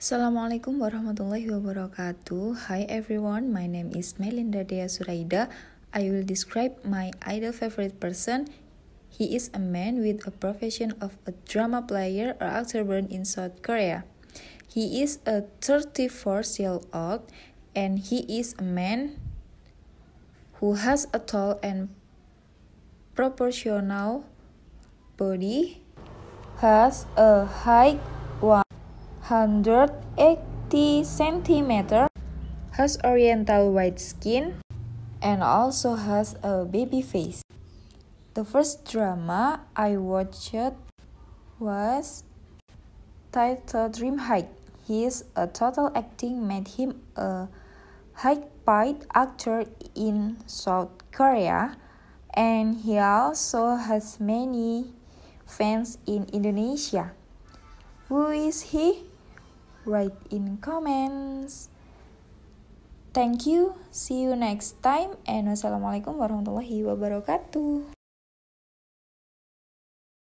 Assalamualaikum warahmatullahi wabarakatuh. Hi everyone, my name is Melinda Dea Suraida. I will describe my idol favorite person. He is a man with a profession of a drama player or actor born in South Korea. He is a 34 year old and he is a man who has a tall and proportional body, has a high 180 centimeter, has oriental white skin, and also has a baby face. The first drama I watched was titled Dream High. His total acting made him a high paid actor in South Korea, and he also has many fans in Indonesia. Who is he? write in comments. Thank you, see you next time, and wassalamualaikum warahmatullahi wabarakatuh.